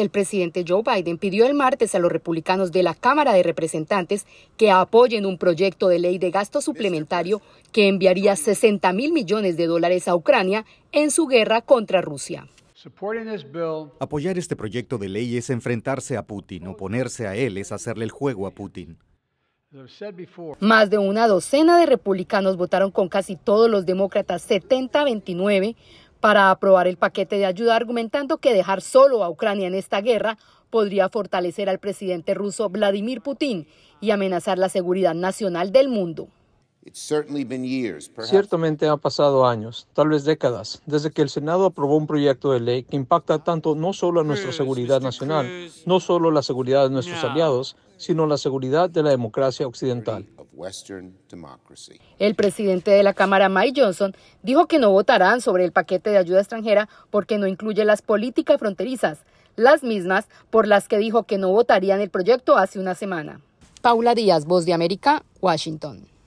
El presidente Joe Biden pidió el martes a los republicanos de la Cámara de Representantes que apoyen un proyecto de ley de gasto suplementario que enviaría 60 mil millones de dólares a Ucrania en su guerra contra Rusia. Apoyar este proyecto de ley es enfrentarse a Putin, oponerse a él es hacerle el juego a Putin. Más de una docena de republicanos votaron con casi todos los demócratas 70-29 para aprobar el paquete de ayuda, argumentando que dejar solo a Ucrania en esta guerra podría fortalecer al presidente ruso Vladimir Putin y amenazar la seguridad nacional del mundo. Ciertamente han pasado años, tal vez décadas, desde que el Senado aprobó un proyecto de ley que impacta tanto no solo a nuestra seguridad nacional, no solo la seguridad de nuestros aliados, sino la seguridad de la democracia occidental. El presidente de la Cámara, Mike Johnson, dijo que no votarán sobre el paquete de ayuda extranjera porque no incluye las políticas fronterizas, las mismas por las que dijo que no votarían el proyecto hace una semana. Paula Díaz, Voz de América, Washington.